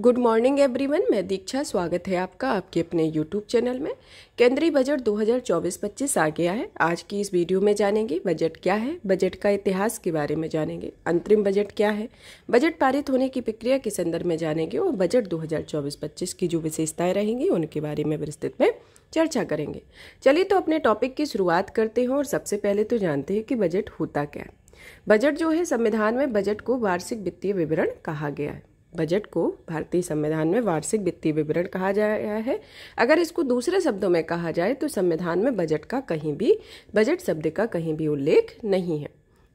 good morning everyone मैं दीक्षा स्वागत है आपका आपके अपने यूट्यूब चैनल में केंद्रीय बजट 2024-25 आ गया है आज की इस वीडियो में जानेंगे बजट क्या है बजट का इतिहास के बारे में जानेंगे अंतरिम बजट क्या है बजट पारित होने की प्रक्रिया के संदर्भ में जानेंगे और बजट 2024-25 की जो विशेषताएं रहेंगी उनके बारे में विस्तृत में चर्चा करेंगे चलिए तो अपने टॉपिक की शुरुआत करते हैं और सबसे पहले तो जानते हैं कि बजट होता क्या है बजट जो है संविधान में बजट को वार्षिक वित्तीय विवरण कहा गया है बजट को भारतीय संविधान में वार्षिक वित्तीय विवरण कहा गया है अगर इसको दूसरे शब्दों में कहा जाए तो संविधान में बजट का कहीं भी बजट शब्द का कहीं भी उल्लेख नहीं है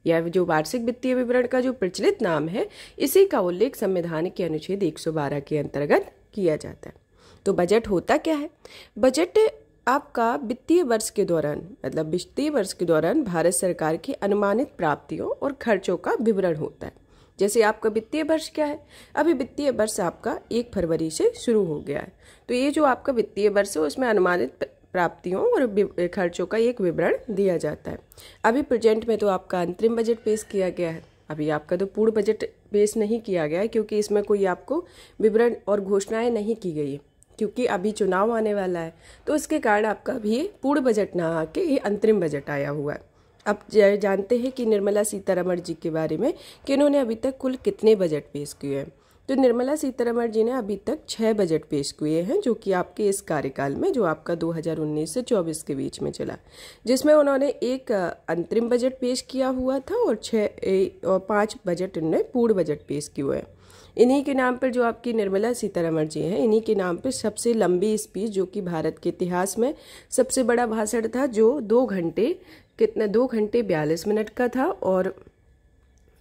यह जो वार्षिक वित्तीय विवरण का जो प्रचलित नाम है इसी का उल्लेख संविधान के अनुच्छेद 112 के अंतर्गत किया जाता है तो बजट होता क्या है बजट आपका वित्तीय वर्ष के दौरान मतलब वित्तीय वर्ष के दौरान भारत सरकार की अनुमानित प्राप्तियों और खर्चों का विवरण होता है जैसे आपका वित्तीय वर्ष क्या है अभी वित्तीय वर्ष आपका एक फरवरी से शुरू हो गया है तो ये जो आपका वित्तीय वर्ष है उसमें अनुमानित प्राप्तियों और खर्चों का एक विवरण दिया जाता है अभी प्रेजेंट में तो आपका अंतरिम बजट पेश किया गया है अभी आपका तो पूर्ण बजट पेश नहीं किया गया है क्योंकि इसमें कोई आपको विवरण और घोषणाएं नहीं की गई है क्योंकि अभी चुनाव आने वाला है तो इसके कारण आपका भी पूर्ण बजट ना आके ये अंतरिम बजट आया हुआ है अब जानते हैं कि निर्मला सीतारमण जी के बारे में कि उन्होंने अभी तक कुल कितने बजट पेश किए हैं तो निर्मला सीतारमण जी ने अभी तक छः बजट पेश किए हैं जो कि आपके इस कार्यकाल में जो आपका 2019 से 24 के बीच में चला जिसमें उन्होंने एक अंतरिम बजट पेश किया हुआ था और छः और पाँच बजट उन्होंने पूर्ण बजट पेश किए हुए हैं इन्हीं के नाम पर जो आपकी निर्मला सीतारमण जी हैं इन्हीं के नाम पर सबसे लंबी स्पीच जो कि भारत के इतिहास में सबसे बड़ा भाषण था जो दो घंटे कितना दो घंटे बयालीस मिनट का था और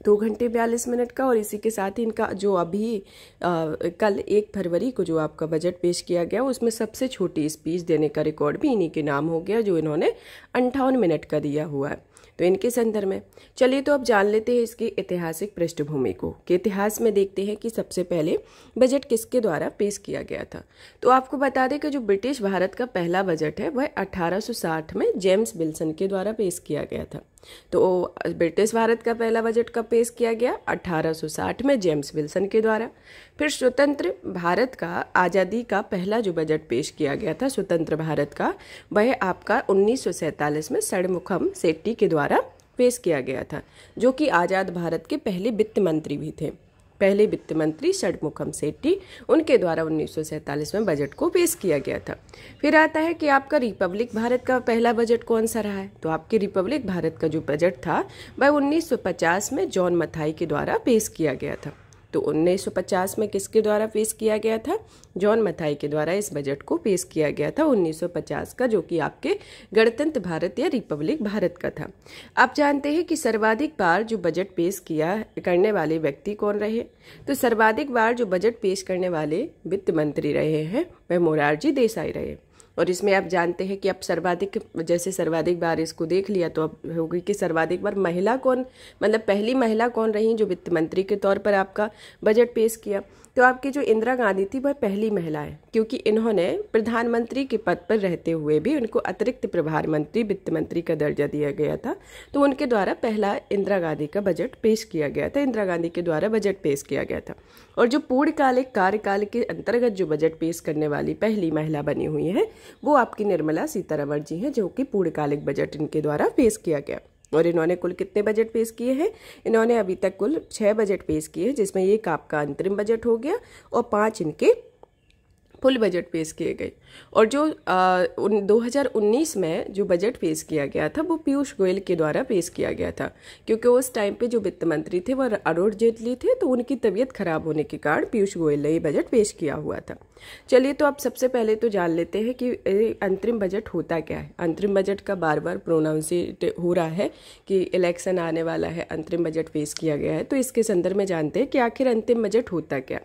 दो घंटे बयालीस मिनट का और इसी के साथ ही इनका जो अभी आ, कल एक फरवरी को जो आपका बजट पेश किया गया उसमें सबसे छोटी स्पीच देने का रिकॉर्ड भी इन्हीं के नाम हो गया जो इन्होंने अंठावन मिनट का दिया हुआ है तो इनके संदर्भ में चलिए तो अब जान लेते हैं इसकी ऐतिहासिक पृष्ठभूमि को कि इतिहास में देखते हैं कि सबसे पहले बजट किसके द्वारा पेश किया गया था तो आपको बता दें कि जो ब्रिटिश भारत का पहला बजट है वह 1860 में जेम्स विल्सन के द्वारा पेश किया गया था तो ब्रिटिश भारत का पहला बजट कब पेश किया गया 1860 में जेम्स विल्सन के द्वारा फिर स्वतंत्र भारत का आज़ादी का पहला जो बजट पेश किया गया था स्वतंत्र भारत का वह आपका उन्नीस में षणमुखम सेट्टी के द्वारा पेश किया गया था जो कि आज़ाद भारत के पहले वित्त मंत्री भी थे पहले वित्त मंत्री षडमुखम सेट्टी उनके द्वारा उन्नीस में बजट को पेश किया गया था फिर आता है कि आपका रिपब्लिक भारत का पहला बजट कौन सा रहा है तो आपके रिपब्लिक भारत का जो बजट था वह 1950 में जॉन मथाई के द्वारा पेश किया गया था तो 1950 में किसके द्वारा पेश किया गया था जॉन मथाई के द्वारा इस बजट को पेश किया गया था 1950 का जो कि आपके गणतंत्र भारत या रिपब्लिक भारत का था आप जानते हैं कि सर्वाधिक बार जो बजट पेश किया करने वाले व्यक्ति कौन रहे तो सर्वाधिक बार जो बजट पेश करने वाले वित्त मंत्री रहे हैं वह मोरारजी देसाई रहे और इसमें आप जानते हैं कि अब सर्वाधिक जैसे सर्वाधिक बार इसको देख लिया तो अब होगी कि सर्वाधिक बार महिला कौन मतलब पहली महिला कौन रही जो वित्त मंत्री के तौर पर आपका बजट पेश किया तो आपकी जो इंदिरा गांधी थी वह पहली महिला है क्योंकि इन्होंने प्रधानमंत्री के पद पर रहते हुए भी उनको अतिरिक्त प्रभार मंत्री वित्त मंत्री का दर्जा दिया गया था तो उनके द्वारा पहला इंदिरा गांधी का बजट पेश किया गया था इंदिरा गांधी के द्वारा बजट पेश किया गया था और जो पूर्णकालिक कार्यकाल के अंतर्गत जो बजट पेश करने वाली पहली महिला बनी हुई है वो आपकी निर्मला सीतारमण जी हैं जो कि पूर्णकालिक बजट इनके द्वारा पेश किया गया और इन्होंने कुल कितने बजट पेश किए हैं इन्होंने अभी तक कुल छः बजट पेश किए हैं जिसमें एक आपका अंतरिम बजट हो गया और पाँच इनके फुल बजट पेश किए गए और जो दो हज़ार उन्नीस में जो बजट पेश किया गया था वो पीयूष गोयल के द्वारा पेश किया गया था क्योंकि उस टाइम पे जो वित्त मंत्री थे वह अरुण जेटली थे तो उनकी तबीयत खराब होने के कारण पीयूष गोयल ने ये बजट पेश किया हुआ था चलिए तो आप सबसे पहले तो जान लेते हैं कि अंतरिम बजट होता क्या है अंतरिम बजट का बार बार प्रोनाउंसिएट हो रहा है कि इलेक्शन आने वाला है अंतरिम बजट पेश किया गया है तो इसके संदर्भ में जानते हैं कि आखिर अंतिम बजट होता क्या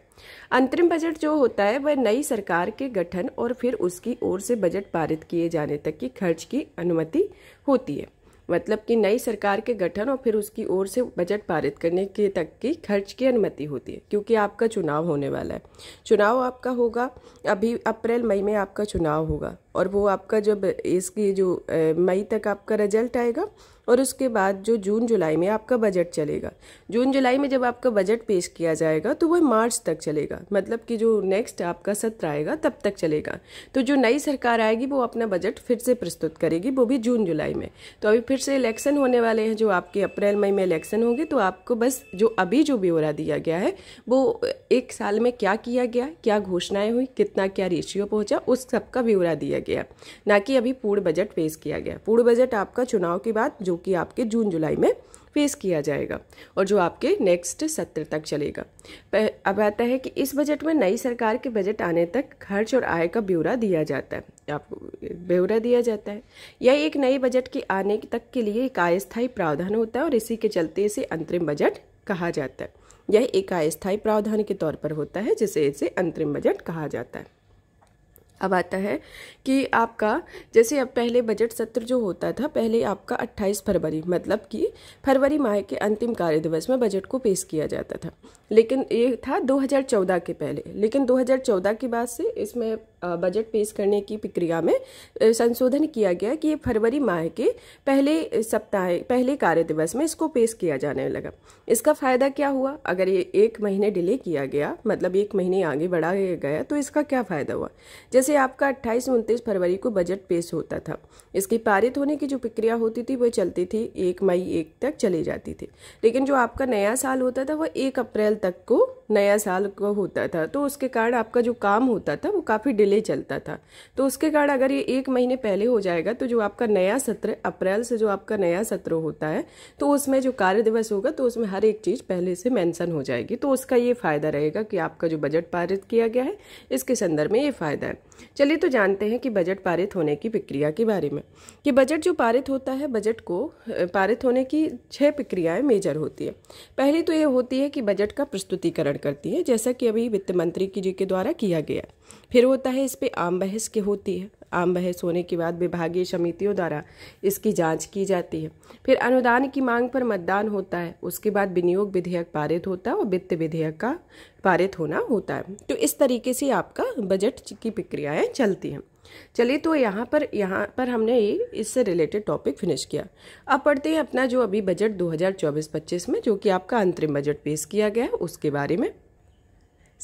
अंतरिम बजट जो होता है वह नई सरकार के गठन और फिर उसकी ओर से बजट पारित किए जाने तक की खर्च की अनुमति होती है मतलब कि नई सरकार के गठन और फिर उसकी ओर से बजट पारित करने के तक की खर्च की अनुमति होती है क्योंकि आपका चुनाव होने वाला है चुनाव आपका होगा अभी अप्रैल मई में आपका चुनाव होगा और वो आपका जब इसकी जो मई तक आपका रिजल्ट आएगा और उसके बाद जो जून जुलाई में आपका बजट चलेगा जून जुलाई में जब आपका बजट पेश किया जाएगा तो वह मार्च तक चलेगा मतलब कि जो नेक्स्ट आपका सत्र आएगा तब तक चलेगा तो जो नई सरकार आएगी वो अपना बजट फिर से प्रस्तुत करेगी वो भी जून जुलाई में तो अभी फिर से इलेक्शन होने वाले हैं जो आपके अप्रैल मई में इलेक्शन होंगे तो आपको बस जो अभी जो ब्यौरा दिया गया है वो एक साल में क्या किया गया क्या घोषणाएं हुई कितना क्या रेशियो पहुंचा उस सबका ब्यौरा दिया गया ना कि अभी पूर्ण बजट पेश किया गया पूर्ण बजट आपका चुनाव के बाद जो कि आपके जून जुलाई में फेस किया जाएगा और जो आपके नेक्स्ट सत्र तक चलेगा अब आता है कि इस बजट में नई सरकार के बजट आने तक खर्च और आय का ब्यौरा दिया जाता है आपको ब्यौरा दिया जाता है यह एक नए बजट के आने तक के लिए एक अस्थायी प्रावधान होता है और इसी के चलते इसे अंतरिम बजट कहा जाता है यह एक अस्थायी प्रावधान के तौर पर होता है जिसे इसे अंतरिम बजट कहा जाता है अब आता है कि आपका जैसे अब पहले बजट सत्र जो होता था पहले आपका 28 फरवरी मतलब कि फरवरी माह के अंतिम कार्य दिवस में बजट को पेश किया जाता था लेकिन ये था 2014 के पहले लेकिन 2014 के बाद से इसमें बजट पेश करने की प्रक्रिया में संशोधन किया गया कि ये फरवरी माह के पहले सप्ताह पहले कार्य दिवस में इसको पेश किया जाने लगा इसका फ़ायदा क्या हुआ अगर ये एक महीने डिले किया गया मतलब एक महीने आगे बढ़ाया गया तो इसका क्या फ़ायदा हुआ जैसे वैसे आपका अट्ठाईस उनतीस फरवरी को बजट पेश होता था इसके पारित होने की जो प्रक्रिया होती थी वह चलती थी एक मई एक तक चली जाती थी लेकिन जो आपका नया साल होता था वह एक अप्रैल तक को नया साल का होता था तो उसके कारण आपका जो काम होता था वो काफ़ी डिले चलता था तो उसके कारण अगर ये एक महीने पहले हो जाएगा तो जो आपका नया सत्र अप्रैल से जो आपका नया सत्र होता है तो उसमें जो कार्य दिवस होगा तो उसमें हर एक चीज़ पहले से मैंसन हो जाएगी तो उसका ये फ़ायदा रहेगा कि आपका जो बजट पारित किया गया है इसके संदर्भ में ये फ़ायदा है चलिए तो जानते हैं कि बजट पारित होने की प्रक्रिया के बारे में कि बजट जो पारित होता है बजट को पारित होने की छः प्रक्रियाएँ मेजर होती है पहली तो ये होती है कि बजट का प्रस्तुतिकरण करती हैं जैसा कि अभी वित्त मंत्री की जी के द्वारा किया गया फिर होता है इस पर आम बहस की होती है आम बहस होने के बाद विभागीय समितियों द्वारा इसकी जांच की जाती है फिर अनुदान की मांग पर मतदान होता है उसके बाद विनियोग विधेयक पारित होता है और वित्त विधेयक का पारित होना होता है तो इस तरीके से आपका बजट की प्रक्रियाएँ चलती हैं चलिए तो यहाँ पर यहाँ पर हमने ये इससे रिलेटेड टॉपिक फिनिश किया अब पढ़ते हैं अपना जो अभी बजट 2024-25 में जो कि आपका अंतरिम बजट पेश किया गया है उसके बारे में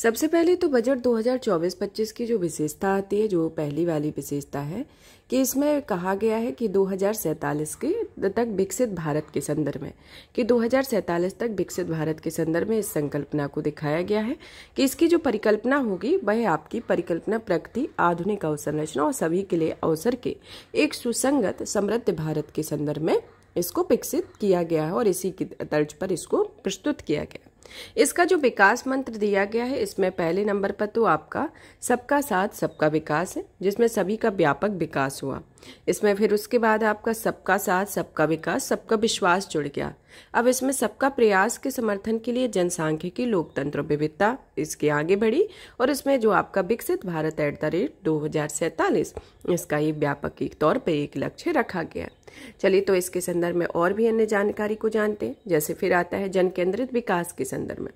सबसे पहले तो बजट 2024-25 की जो विशेषता आती है जो पहली वाली विशेषता है कि इसमें कहा गया है कि दो के तक विकसित भारत के संदर्भ में कि दो तक विकसित भारत के संदर्भ में इस संकल्पना को दिखाया गया है कि इसकी जो परिकल्पना होगी वह आपकी परिकल्पना प्रगति आधुनिक अवसंरचना और सभी के लिए अवसर के एक सुसंगत समृद्ध भारत के संदर्भ में इसको विकसित किया गया है और इसी की तर्ज पर इसको प्रस्तुत किया गया इसका जो विकास मंत्र दिया गया है इसमें पहले नंबर पर तो आपका सबका साथ सबका विकास है जिसमें सभी का व्यापक विकास हुआ इसमें फिर उसके बाद आपका सबका साथ सबका विकास सबका विश्वास जुड़ गया अब इसमें सबका प्रयास के समर्थन के लिए जनसांख्यिकी लोकतंत्र विविधता इसके आगे बढ़ी और इसमें जो आपका विकसित भारत एट द रेट दो इसका ये व्यापक तौर पर एक लक्ष्य रखा गया चलिए तो इसके संदर्भ में और भी अन्य जानकारी को जानते हैं जैसे फिर आता है जन केंद्रित विकास के संदर्भ में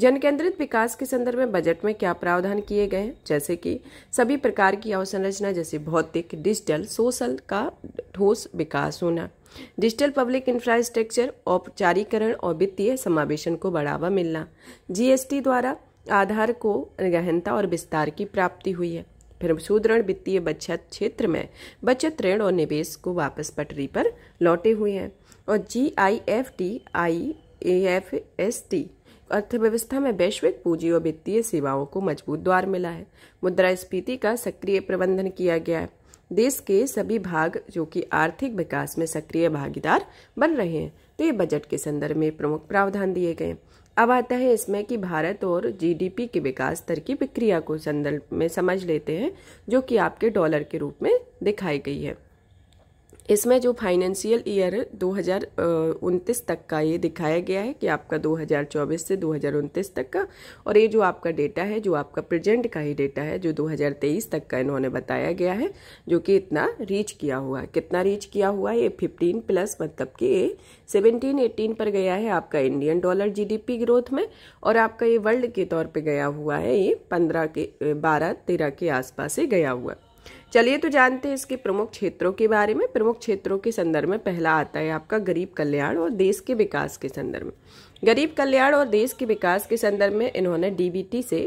जन केंद्रित विकास के संदर्भ में बजट में क्या प्रावधान किए गए जैसे कि सभी प्रकार की अवसंरचना जैसे भौतिक डिजिटल सोशल कौशल का ठोस विकास होना डिजिटल पब्लिक इंफ्रास्ट्रक्चर औपचारीकरण और वित्तीय समावेशन को बढ़ावा मिलना जीएसटी द्वारा आधार को गहनता और विस्तार की प्राप्ति हुई है फिर सुदृढ़ वित्तीय बचत क्षेत्र में बचत ऋण और निवेश को वापस पटरी पर लौटे हुए हैं और G I F T I A F S T अर्थव्यवस्था में वैश्विक पूंजी और वित्तीय सेवाओं को मजबूत द्वार मिला है मुद्रास्फीति का सक्रिय प्रबंधन किया गया है देश के सभी भाग जो कि आर्थिक विकास में सक्रिय भागीदार बन रहे हैं तो ये बजट के संदर्भ में प्रमुख प्रावधान दिए गए अब आता है इसमें कि भारत और जीडीपी के विकास दर की प्रक्रिया को संदर्भ में समझ लेते हैं जो कि आपके डॉलर के रूप में दिखाई गई है इसमें जो फाइनेंशियल ईयर दो हज़ार तक का ये दिखाया गया है कि आपका 2024 से 2029 तक का और ये जो आपका डेटा है जो आपका प्रेजेंट का ही डेटा है जो 2023 तक का इन्होंने बताया गया है जो कि इतना रीच किया हुआ है कितना रीच किया हुआ है ये 15 प्लस मतलब कि ये 17 18 पर गया है आपका इंडियन डॉलर जी ग्रोथ में और आपका ये वर्ल्ड के तौर पर गया हुआ है ये पंद्रह के बारह तेरह के आसपास से गया हुआ है चलिए तो जानते हैं इसके प्रमुख क्षेत्रों के बारे में प्रमुख क्षेत्रों के संदर्भ में पहला आता है आपका गरीब कल्याण और देश के विकास के संदर्भ में गरीब कल्याण और देश के विकास के संदर्भ में इन्होंने डीबीटी से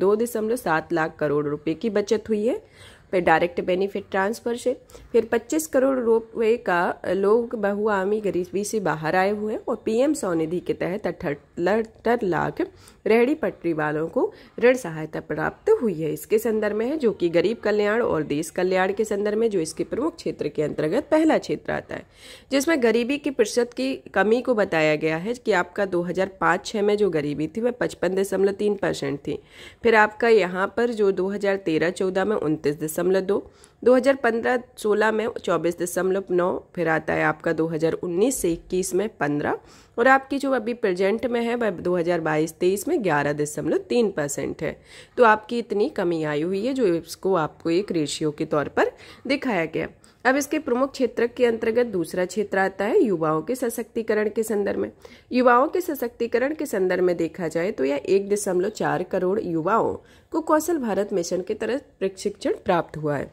दो दशमलव सात लाख करोड़ रुपए की बचत हुई है फिर डायरेक्ट बेनिफिट ट्रांसफर से फिर 25 करोड़ रुपए का लोग बहुआमी गरीबी से बाहर आए हुए हैं और पीएम स्वनिधि के तहत अठहत्तर लाख रेहड़ी पटरी वालों को ऋण सहायता प्राप्त हुई है इसके संदर्भ में है जो कि गरीब कल्याण और देश कल्याण के संदर्भ में जो इसके प्रमुख क्षेत्र के अंतर्गत पहला क्षेत्र आता है जिसमें गरीबी की प्रतिशत की कमी को बताया गया है कि आपका 2005-6 में जो गरीबी थी वह पचपन दशमलव तीन परसेंट थी फिर आपका यहाँ पर जो दो हजार में उनतीस दशमलव दो 2015-16 में चौबीस दशमलव नौ फिर आता है आपका 2019 से 21 में 15 और आपकी जो अभी प्रेजेंट में है वह 2022-23 में ग्यारह दशमलव तीन परसेंट है तो आपकी इतनी कमी आई हुई है जो इसको आपको एक रेशियो के तौर पर दिखाया गया अब इसके प्रमुख क्षेत्र के अंतर्गत दूसरा क्षेत्र आता है युवाओं के सशक्तिकरण के संदर्भ में युवाओं के सशक्तिकरण के संदर्भ में देखा जाए तो यह एक दशमलव चार करोड़ युवाओं को कौशल भारत मिशन के तहत प्रशिक्षण प्राप्त हुआ है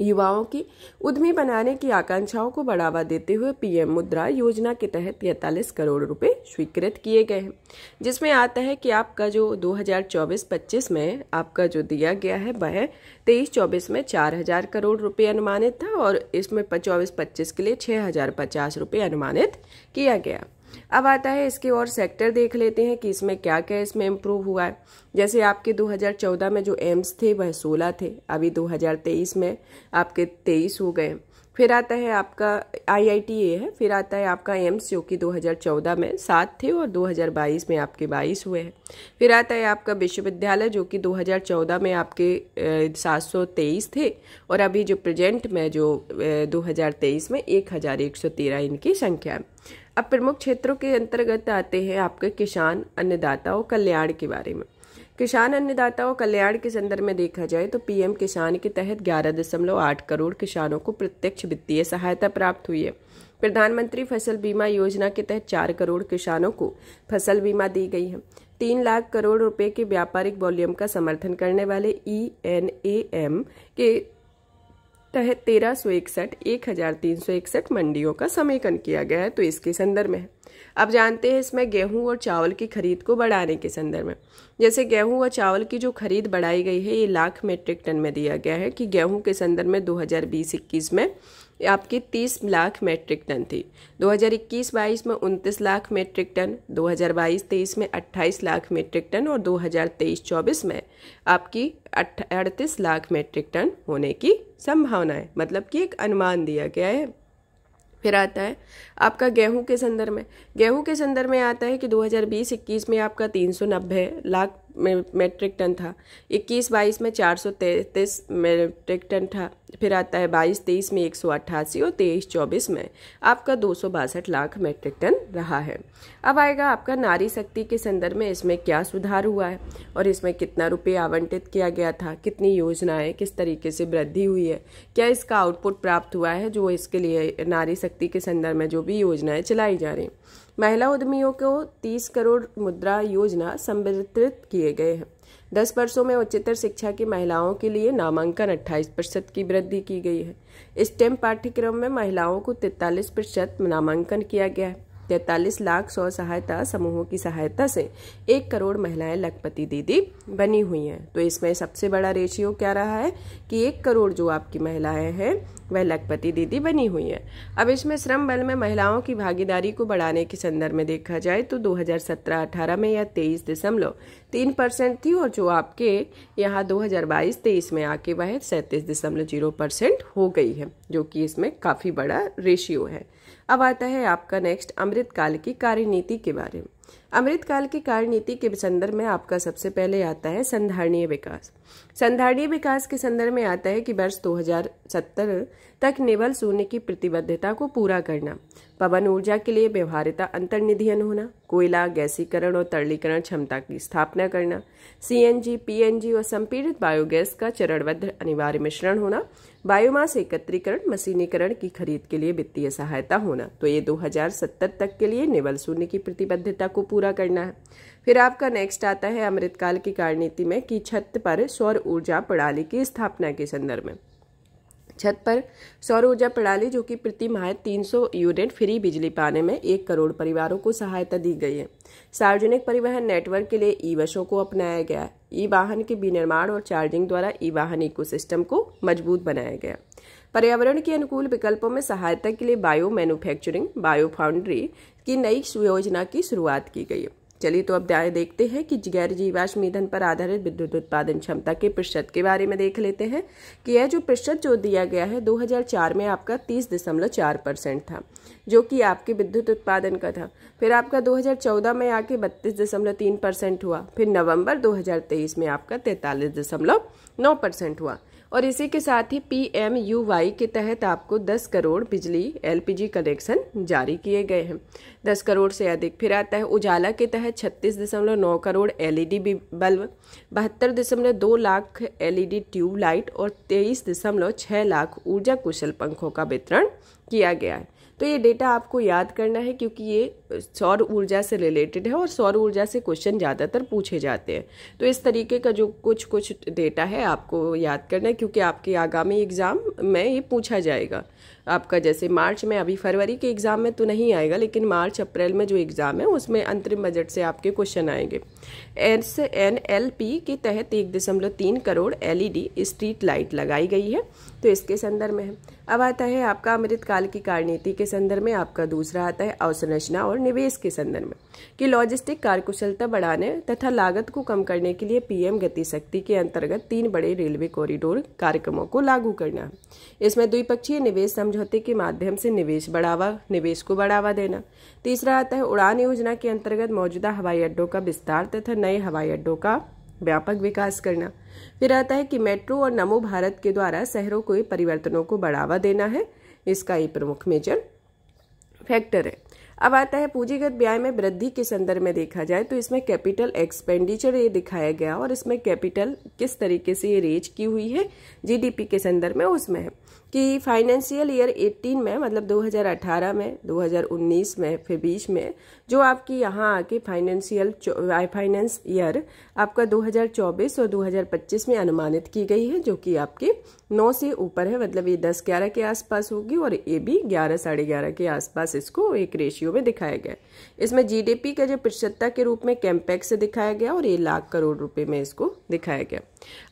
युवाओं की उद्यमी बनाने की आकांक्षाओं को बढ़ावा देते हुए पीएम मुद्रा योजना के तहत तैतालीस करोड़ रुपए स्वीकृत किए गए हैं जिसमें आता है कि आपका जो 2024-25 में आपका जो दिया गया है वह तेईस चौबीस में चार हजार करोड़ रुपए अनुमानित था और इसमें चौबीस पच्चीस के लिए छः हजार पचास रुपये अनुमानित किया गया अब आता है इसके और सेक्टर देख लेते हैं कि इसमें क्या क्या इसमें इम्प्रूव हुआ है जैसे आपके 2014 में जो एम्स थे वह 16 थे अभी 2023 में आपके 23 हो गए फिर आता है आपका आईआईटीए है फिर आता है आपका एम्स जो कि 2014 में सात थे और 2022 में आपके 22 हुए हैं फिर आता है आपका विश्वविद्यालय जो कि 2014 में आपके सात सौ तेईस थे और अभी जो प्रेजेंट में जो 2023 में 1113 इनकी संख्या है अब प्रमुख क्षेत्रों के अंतर्गत आते हैं आपके किसान अन्नदाता और कल्याण के बारे में किसान अन्नदाता और कल्याण के संदर्भ में देखा जाए तो पीएम किसान के तहत ग्यारह दशमलव आठ करोड़ किसानों को प्रत्यक्ष वित्तीय सहायता प्राप्त हुई है प्रधानमंत्री फसल बीमा योजना के तहत चार करोड़ किसानों को फसल बीमा दी गई है तीन लाख करोड़ रुपए के व्यापारिक वॉल्यूम का समर्थन करने वाले ई एन ए एम के तहत तेरह सौ इकसठ एक हजार तीन सौ इकसठ मंडियों का समेकन किया गया है तो इसके संदर्भ में अब जानते हैं इसमें गेहूं और चावल की खरीद को बढ़ाने के संदर्भ में जैसे गेहूं और चावल की जो खरीद बढ़ाई गई है ये लाख मेट्रिक टन में दिया गया है कि गेहूं के संदर्भ में दो हजार में आपकी 30 लाख मेट्रिक टन थी 2021-22 में 29 लाख मेट्रिक टन 2022-23 में 28 लाख मेट्रिक टन और 2023-24 में आपकी अड़तीस लाख मेट्रिक टन होने की संभावना है मतलब कि एक अनुमान दिया गया है फिर आता है आपका गेहूं के संदर्भ में गेहूं के संदर्भ में आता है कि 2020-21 में आपका नब्बे लाख मेट्रिक टन था 21-22 में 433 मेट्रिक टन था फिर आता है बाईस तेईस में एक सौ अट्ठासी और तेईस चौबीस में आपका दो सौ बासठ लाख मेट्रिक टन रहा है अब आएगा आपका नारी शक्ति के संदर्भ में इसमें क्या सुधार हुआ है और इसमें कितना रुपये आवंटित किया गया था कितनी योजनाएं किस तरीके से वृद्धि हुई है क्या इसका आउटपुट प्राप्त हुआ है जो इसके लिए नारी शक्ति के संदर्भ में जो भी योजनाएं चलाई जा रही महिला उद्यमियों को तीस करोड़ मुद्रा योजना संवितरित किए गए हैं दस वर्षों में उच्चतर शिक्षा की महिलाओं के लिए नामांकन 28 प्रतिशत की वृद्धि की गई है स्टेम पाठ्यक्रम में महिलाओं को तैतालीस प्रतिशत नामांकन किया गया है तैतालीस लाख स्व सहायता समूहों की सहायता से एक करोड़ महिलाएं लखपति दीदी बनी हुई हैं तो इसमें सबसे बड़ा रेशियो क्या रहा है कि एक करोड़ जो आपकी महिलाएं हैं वह लखपति दीदी बनी हुई हैं अब इसमें श्रम बल में महिलाओं की भागीदारी को बढ़ाने के संदर्भ में देखा जाए तो 2017-18 में यह तेईस दशमलव तीन परसेंट थी और जो आपके यहाँ 2022-23 में आके वह सैंतीस दशमलव जीरो परसेंट हो गई है जो कि इसमें काफ़ी बड़ा रेशियो है अब आता है आपका नेक्स्ट अमृतकाल की कार्यनीति के बारे में अमृतकाल की कार्यनीति के संदर्भ में आपका सबसे पहले आता है संधारणीय विकास संधारणीय विकास के संदर्भ में आता है कि वर्ष 2070 तक नेवल शून्य की प्रतिबद्धता को पूरा करना पवन ऊर्जा के लिए व्यवहारिता अंतर्निधियन होना कोयला गैसीकरण और तरलीकरण क्षमता की स्थापना करना सीएनजी, पीएनजी और संपीड़ित बायोगैस का चरणबद्ध अनिवार्य मिश्रण होना बायोमास एकत्रीकरण मशीनीकरण की खरीद के लिए वित्तीय सहायता होना तो ये दो तक के लिए नेवल शून्य की प्रतिबद्धता को पूरा पूरा करना है फिर आपका नेक्स्ट आता है अमृतकाल की कार्यनीति में कि छत पर सौर ऊर्जा प्रणाली की स्थापना के संदर्भ में छत पर सौर ऊर्जा प्रणाली जो कि प्रति माह 300 यूनिट फ्री बिजली पाने में एक करोड़ परिवारों को सहायता दी गई है सार्वजनिक परिवहन नेटवर्क के लिए ई बसों को अपनाया गया ई वाहन के विनिर्माण और चार्जिंग द्वारा ई वाहन इकोसिस्टम को मजबूत बनाया गया पर्यावरण के अनुकूल विकल्पों में सहायता के लिए बायो मैन्युफैक्चरिंग बायो फाउंड्री की नई योजना की शुरुआत की गई है चलिए तो अब देखते हैं कि गैर जीवाश्म ईंधन पर आधारित विद्युत उत्पादन क्षमता के प्रतिशत के बारे में देख लेते हैं कि यह जो प्रतिशत जो दिया गया है 2004 में आपका 30.4 परसेंट था जो कि आपके विद्युत उत्पादन का था फिर आपका 2014 में आके बत्तीस दशमलव तीन परसेंट हुआ फिर नवंबर 2023 में आपका नौ परसेंट हुआ और इसी के साथ ही पीएमयूवाई के तहत आपको 10 करोड़ बिजली एलपीजी कनेक्शन जारी किए गए हैं 10 करोड़ से अधिक फिर आता है उजाला के तहत छत्तीस दशमलव नौ करोड़ एलईडी e बल्ब बहत्तर दशमलव दो लाख एलईडी e ट्यूबलाइट और तेईस दशमलव छः लाख ऊर्जा कुशल पंखों का वितरण किया गया है तो ये डेटा आपको याद करना है क्योंकि ये सौर ऊर्जा से रिलेटेड है और सौर ऊर्जा से क्वेश्चन ज़्यादातर पूछे जाते हैं तो इस तरीके का जो कुछ कुछ डेटा है आपको याद करना है क्योंकि आपके आगामी एग्ज़ाम में ये पूछा जाएगा आपका जैसे मार्च में अभी फरवरी के एग्ज़ाम में तो नहीं आएगा लेकिन मार्च अप्रैल में जो एग्ज़ाम है उसमें अंतरिम बजट से आपके क्वेश्चन आएंगे एस एन एल पी के तहत एक दशमलव तीन crore L E D street light लगाई गई है तो इसके संदर्भ में है अब आता है आपका अमृतकाल की कार्यनीति के संदर्भ में आपका दूसरा आता है अवसंरचना और निवेश के संदर्भ में कि लॉजिस्टिक कार्यकुशलता बढ़ाने तथा लागत को कम करने के लिए पीएम गतिशक्ति के अंतर्गत तीन बड़े रेलवे कॉरिडोर कार्यक्रमों को लागू करना है इसमें द्विपक्षीय निवेश समझौते के माध्यम से निवेश बढ़ावा निवेश को बढ़ावा देना तीसरा आता है उड़ान योजना के अंतर्गत मौजूदा हवाई अड्डों का विस्तार तथा नए हवाई अड्डों का व्यापक विकास करना फिर आता है कि मेट्रो और नमो भारत के द्वारा शहरों को परिवर्तनों को बढ़ावा देना है इसका ये प्रमुख मेजर फैक्टर है अब आता है पूंजीगत व्याय में वृद्धि के संदर्भ में देखा जाए तो इसमें कैपिटल एक्सपेंडिचर ये दिखाया गया और इसमें कैपिटल किस तरीके से ये रेज की हुई है जीडीपी के संदर्भ में उसमें है कि फाइनेंशियल ईयर 18 में मतलब 2018 में 2019 में फिर बीस में जो आपकी यहाँ आके फाइनेंशियल फाइनेंस ईयर आपका 2024 और 2025 में अनुमानित की गई है जो कि आपके 9 से ऊपर है मतलब ये 10 11 के आसपास होगी और ये भी 11 साढ़े ग्यारह के आसपास इसको एक रेश रेशियो में दिखाया गया इसमें जीडीपी का जो प्रतिशतता के रूप में कैम्पैक्स से दिखाया गया और एक लाख करोड़ रुपए में इसको दिखाया गया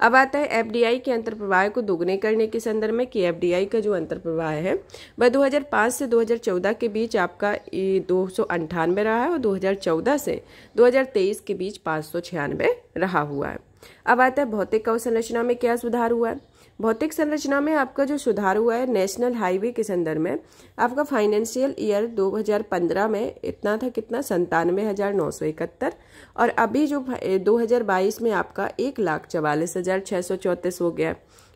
अब आता है एफडीआई के अंतर प्रवाह को दोगुने करने के संदर्भ में कि एफडीआई का जो अंतर प्रवाह है वह दो से दो के बीच आपका दो रहा है और दो से दो के बीच पाँच रहा हुआ है अब आता है भौतिक अवसंरचना में क्या सुधार हुआ है भौतिक संरचना में आपका जो सुधार हुआ है नेशनल हाईवे के संदर्भ में आपका फाइनेंशियल ईयर 2015 में इतना था कितना संतानवे हज़ार नौ सौ इकहत्तर और अभी जो 2022 में आपका एक लाख चवालीस हज़ार छः सौ चौंतीस हो गया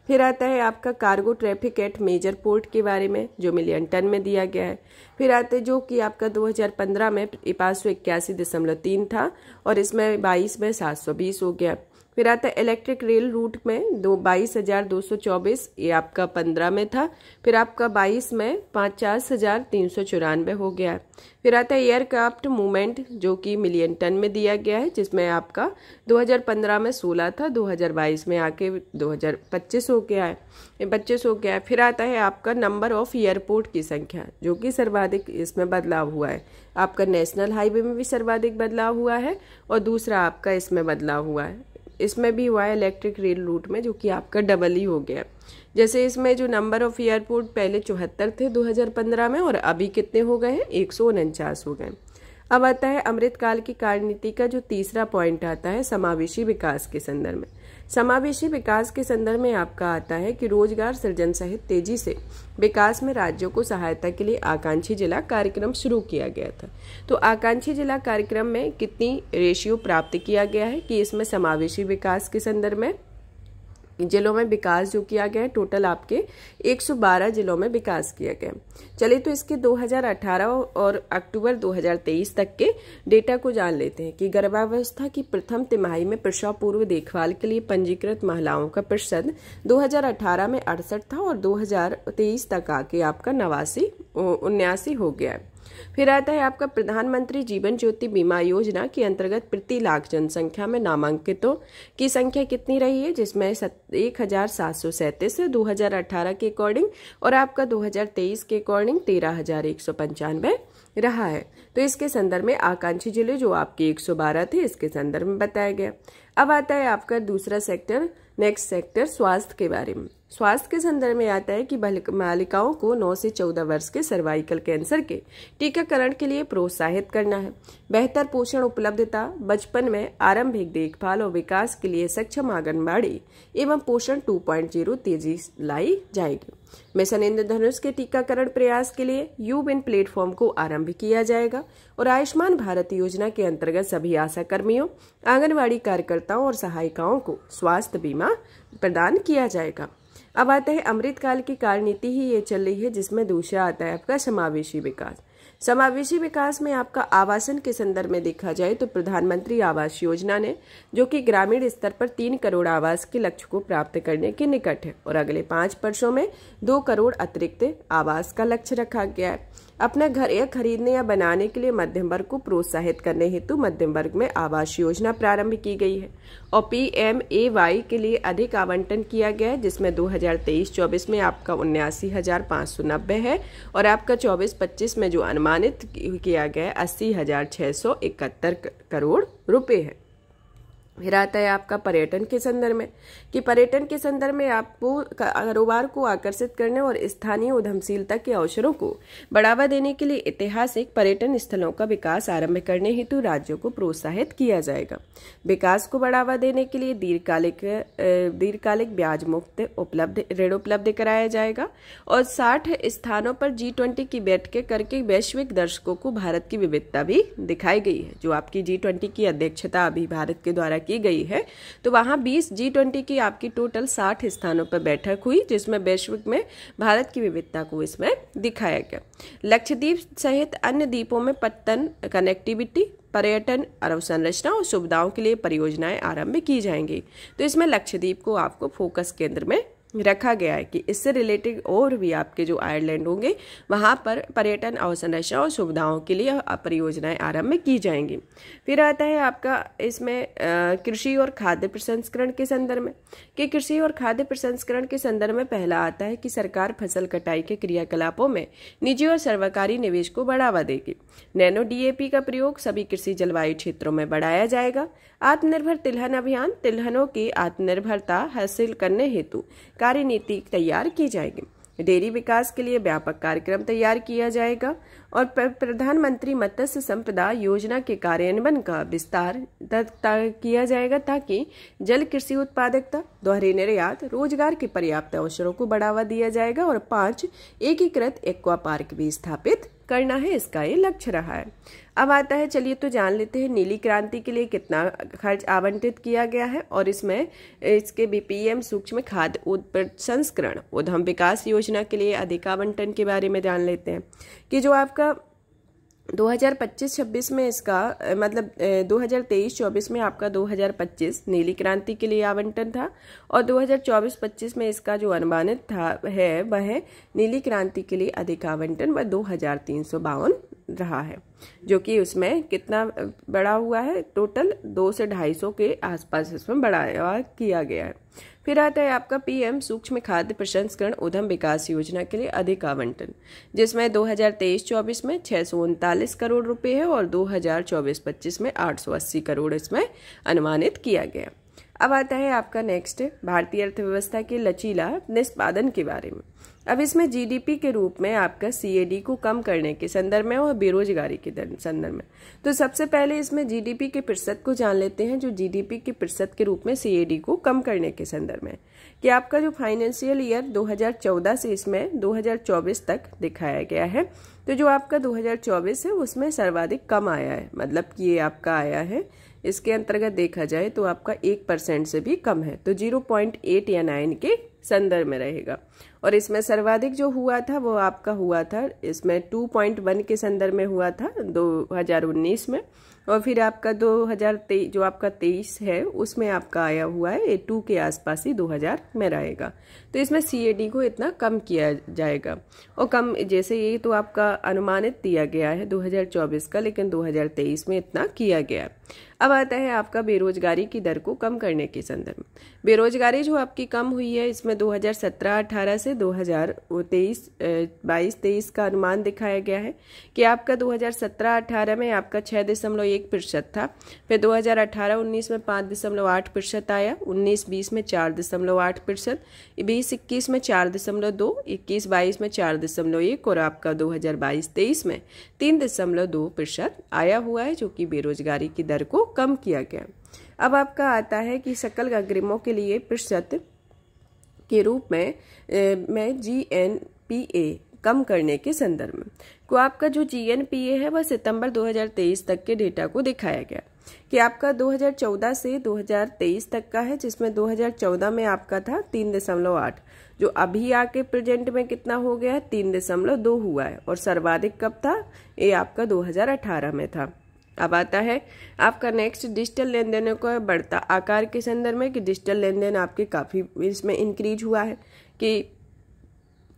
फिर आता है आपका cargo traffic at major port के बारे में जो मिलियन टन में दिया गया है फिर आते जो कि आपका 2015 में पाँच सौ इक्यासी दशमलव तीन था और इसमें 22 में 720 हो गया फिर आता है इलेक्ट्रिक रेल रूट में दो बाईस हज़ार दो सौ चौबीस ये आपका पंद्रह में था फिर आपका बाईस में पचास हज़ार तीन सौ चौरानवे हो गया है फिर आता है एयरक्राफ्ट मूवमेंट जो कि मिलियन टन में दिया गया है जिसमें आपका 2015 में 16 था 2022 में आके 2025 हो गया है पच्चीस हो गया है फिर आता है आपका नंबर ऑफ एयरपोर्ट की संख्या जो कि सर्वाधिक इसमें बदलाव हुआ है आपका नेशनल हाईवे में भी सर्वाधिक बदलाव हुआ है और दूसरा आपका इसमें बदलाव हुआ है इसमें भी हुआ है इलेक्ट्रिक रेल रूट में जो कि आपका डबल ही हो गया जैसे इसमें जो नंबर ऑफ एयरपोर्ट पहले चौहत्तर थे 2015 में और अभी कितने हो गए हैं एक हो गए अब आता है अमृतकाल की कार्यनीति का जो तीसरा पॉइंट आता है समावेशी विकास के संदर्भ में समावेशी विकास के संदर्भ में आपका आता है कि रोजगार सृजन सहित तेजी से विकास में राज्यों को सहायता के लिए आकांक्षी जिला कार्यक्रम शुरू किया गया था तो आकांक्षी जिला कार्यक्रम में कितनी रेशियो प्राप्त किया गया है कि इसमें समावेशी विकास के संदर्भ में जिलों में विकास जो किया गया है टोटल आपके 112 जिलों में विकास किया गया चलिए तो इसके 2018 और अक्टूबर 2023 तक के डेटा को जान लेते हैं कि गर्भावस्था की प्रथम तिमाही में प्रसव पूर्व देखभाल के लिए पंजीकृत महिलाओं का प्रतिशत 2018 में अड़सठ था और 2023 तक आके आपका नवासी उन्यासी हो गया है फिर आता है आपका प्रधानमंत्री जीवन ज्योति बीमा योजना के अंतर्गत प्रति लाख जनसंख्या में नामांकितों की संख्या कितनी रही है जिसमें एक हजार सात सौ सैंतीस दो हजार अठारह के अकॉर्डिंग और आपका दो हजार तेईस के अकॉर्डिंग तेरह हजार एक सौ पंचानवे रहा है तो इसके संदर्भ में आकांक्षी जिले जो आपके एक सौ बारह थे इसके संदर्भ में बताया गया अब आता है आपका दूसरा सेक्टर नेक्स्ट सेक्टर स्वास्थ्य के बारे में स्वास्थ्य के संदर्भ में आता है कि बालिकाओं को 9 से 14 वर्ष के सर्वाइकल कैंसर के टीकाकरण के लिए प्रोत्साहित करना है बेहतर पोषण उपलब्धता बचपन में आरंभिक देखभाल और विकास के लिए सक्षम आंगनबाड़ी एवं पोषण 2.0 तेजी लाई जाएगी मिशन धनुष के टीकाकरण प्रयास के लिए यू विन प्लेटफॉर्म को आरंभ किया जाएगा और आयुष्मान भारत योजना के अंतर्गत सभी आशा कर्मियों आंगनबाड़ी कार्यकर्ताओं और सहायिकाओं को स्वास्थ्य बीमा प्रदान किया जाएगा अब आते है अमृतकाल की कार्यनीति ही ये चल रही है जिसमें दूसरा आता है आपका समावेशी विकास समावेशी विकास में आपका आवासन के संदर्भ में देखा जाए तो प्रधानमंत्री आवास योजना ने जो कि ग्रामीण स्तर पर तीन करोड़ आवास के लक्ष्य को प्राप्त करने के निकट है और अगले पांच वर्षों में दो करोड़ अतिरिक्त आवास का लक्ष्य रखा गया है अपना घर या खरीदने या बनाने के लिए मध्यम वर्ग को प्रोत्साहित करने हेतु मध्यम वर्ग में आवास योजना प्रारंभ की गई है और वाई के लिए अधिक आवंटन किया गया है जिसमें 2023-24 में आपका उन्यासी हजार पाँच सौ नब्बे है और आपका 24-25 में जो अनुमानित किया गया है अस्सी हजार छः सौ इकहत्तर करोड़ रुपए है फिर आता है आपका पर्यटन के संदर्भ में कि पर्यटन के संदर्भ में आपको कारोबार को आकर्षित करने और स्थानीय उद्यमशीलता के अवसरों को बढ़ावा देने के लिए ऐतिहासिक पर्यटन स्थलों का विकास आरंभ करने हेतु राज्यों को प्रोत्साहित किया जाएगा विकास को बढ़ावा देने के लिए दीर्घकालिक दीर्घकालिक ब्याज मुक्त उपलब्ध ऋण उपलब्ध कराया जाएगा और साठ स्थानों पर जी ट्वेंटी की बैठकें करके वैश्विक दर्शकों को भारत की विविधता भी दिखाई गई है जो आपकी जी ट्वेंटी की अध्यक्षता अभी भारत के द्वारा की गई है तो वहाँ बीस जी ट्वेंटी की आपकी टोटल साठ स्थानों पर बैठक हुई जिसमें वैश्विक में भारत की विविधता को इसमें दिखाया गया लक्षद्वीप सहित अन्य द्वीपों में पत्तन कनेक्टिविटी पर्यटन अवसंरचना और सुविधाओं के लिए परियोजनाएं आरंभ की जाएंगी तो इसमें लक्षद्वीप को आपको फोकस केंद्र में रखा गया है कि इससे रिलेटेड और भी आपके जो आयरलैंड होंगे वहाँ पर पर्यटन अवसंरचना और सुविधाओं के लिए परियोजनाएं आरंभ की जाएंगी फिर आता है आपका इसमें कृषि और खाद्य प्रसंस्करण के संदर्भ में कि कृषि और खाद्य प्रसंस्करण के संदर्भ में पहला आता है कि सरकार फसल कटाई के क्रियाकलापों में निजी और सर्वकारी निवेश को बढ़ावा देगी नैनो डी का प्रयोग सभी कृषि जलवायु क्षेत्रों में बढ़ाया जाएगा आत्मनिर्भर तिलहन अभियान तिलहनों की आत्मनिर्भरता हासिल करने हेतु नीति तैयार की जाएगी डेयरी विकास के लिए व्यापक कार्यक्रम तैयार किया जाएगा और प्रधानमंत्री मत्स्य संपदा योजना के कार्यान्वयन का विस्तार किया जाएगा ताकि जल कृषि उत्पादकता दोहरे निर्यात रोजगार के पर्याप्त अवसरों को बढ़ावा दिया जाएगा और पांच एकीकृत एक्वा पार्क भी स्थापित करना है इसका ये लक्ष्य रहा है अब आता है चलिए तो जान लेते हैं नीली क्रांति के लिए कितना खर्च आवंटित किया गया है और इसमें इसके बीपीएम सूक्ष्म खाद्य संस्करण उद्यम विकास योजना के लिए अधिक आवंटन के बारे में जान लेते हैं कि जो आपका 2025-26 में इसका मतलब 2023-24 में आपका 2025 नीली क्रांति के लिए आवंटन था और 2024-25 में इसका जो अनुमानित था है वह नीली क्रांति के लिए अधिक आवंटन वह दो रहा है जो कि उसमें कितना बड़ा हुआ है टोटल दो से ढाई सौ के आसपास इसमें बढ़ाया किया गया है फिर आता है आपका पीएम सूक्ष्म खाद्य प्रसंस्करण उधम विकास योजना के लिए अधिक आवंटन जिसमें 2023-24 में छः करोड़ रुपए है और 2024-25 में 880 करोड़ इसमें अनुमानित किया गया अब आता है आपका नेक्स्ट भारतीय अर्थव्यवस्था के लचीला निष्पादन के बारे में अब इसमें जीडीपी के रूप में आपका सीएडी को कम करने के संदर्भ में और बेरोजगारी के संदर्भ में तो सबसे पहले इसमें जीडीपी के प्रतिशत को जान लेते हैं जो जीडीपी के प्रतिशत के रूप में सीएडी को कम करने के संदर्भ में कि आपका जो फाइनेंशियल ईयर 2014 से इसमें 2024 तक दिखाया गया है तो जो आपका 2024 है उसमें सर्वाधिक कम आया है मतलब कि ये आपका आया है इसके अंतर्गत देखा जाए तो आपका एक परसेंट से भी कम है तो जीरो पॉइंट एट या नाइन के संदर्भ में रहेगा और इसमें सर्वाधिक जो हुआ था वो आपका हुआ था इसमें टू पॉइंट वन के संदर्भ में हुआ था दो हजार उन्नीस में और फिर आपका दो तेईस जो आपका तेईस है उसमें आपका आया हुआ है ए टू के आसपास ही दो हजार में रहेगा तो इसमें सी को इतना कम किया जाएगा और कम जैसे ये तो आपका अनुमानित दिया गया है दो का लेकिन दो में इतना किया गया अब आता है आपका बेरोजगारी की दर को कम करने के संदर्भ में बेरोजगारी जो आपकी कम हुई है इसमें 2017-18 से 2023 22 23 का अनुमान दिखाया गया है कि आपका 2017-18 में आपका छः दशमलव एक प्रतिशत था फिर 2018-19 में पाँच दशमलव आठ प्रतिशत आया 19-20 में चार दशमलव आठ प्रतिशत बीस इक्कीस में चार दशमलव दो इक्कीस बाईस में चार दशमलव एक और आपका दो हजार में तीन दशमलव दो प्रतिशत आया हुआ है जो कि बेरोजगारी की दर को कम किया गया अब आपका आता है कि सकल अग्रिमों के लिए प्रतिशत के रूप में मैं जी एन पी ए कम करने के संदर्भ में को तो आपका जो जी एन पी ए है वह सितंबर 2023 तक के डेटा को दिखाया गया कि आपका 2014 से 2023 तक का है जिसमें 2014 में आपका था तीन दशमलव आठ जो अभी आके प्रेजेंट में कितना हो गया है तीन दशमलव दो हुआ है और सर्वाधिक कब था ये आपका 2018 में था अब आता है आपका नेक्स्ट डिजिटल लेन देन को बढ़ता आकार के संदर्भ में कि डिजिटल लेन देन आपके काफ़ी इसमें इंक्रीज हुआ है कि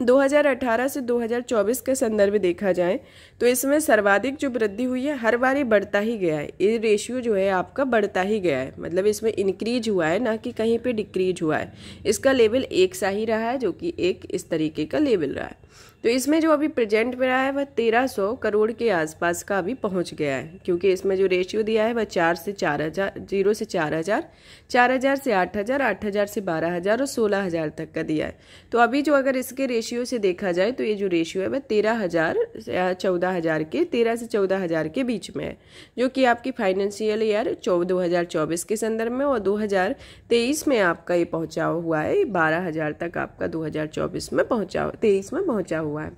2018 से 2024 के संदर्भ में देखा जाए तो इसमें सर्वाधिक जो वृद्धि हुई है हर बार ही बढ़ता ही गया है ये रेशियो जो है आपका बढ़ता ही गया है मतलब इसमें इंक्रीज हुआ है ना कि कहीं पे डिक्रीज हुआ है इसका लेवल एक सा ही रहा है जो कि एक इस तरीके का लेवल रहा है तो इसमें जो अभी प्रेजेंट में रहा है वह तेरह करोड़ के आसपास का अभी पहुँच गया है क्योंकि इसमें जो रेशियो दिया है वह चार से चार हज़ार जीरो से चार हज़ार चार हज़ार से आठ हज़ार आठ हज़ार से बारह हज़ार और सोलह हज़ार तक का दिया है तो अभी जो अगर इसके रेशियो से देखा जाए तो ये जो रेशियो है वह तेरह हज़ार या चौदह हज़ार के तेरह से चौदह हज़ार के बीच में है जो कि आपकी फाइनेंशियल ईयर चौ दो हज़ार चौबीस के संदर्भ में और दो हज़ार तेईस में आपका ये पहुंचा हुआ है बारह हज़ार तक आपका दो हज़ार चौबीस में पहुँचा तेईस में पहुँचा हुआ है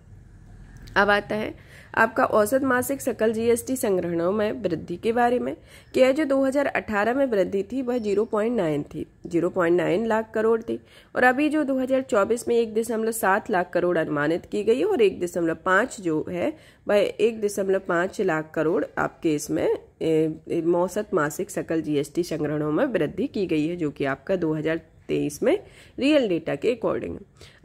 अब आता है आपका औसत मासिक सकल जीएसटी संग्रहणों में वृद्धि के बारे में कि जो 2018 में वृद्धि थी वह 0.9 थी 0.9 लाख करोड़ थी और अभी जो 2024 में एक दशमलव सात लाख करोड़ अनुमानित की गई और एक दशमलव पांच जो है वह एक दशमलव पांच लाख करोड़ आपके इसमें औसत मासिक सकल जीएसटी संग्रहणों में वृद्धि की गई है जो कि आपका दो में रियल डेटा के अकॉर्डिंग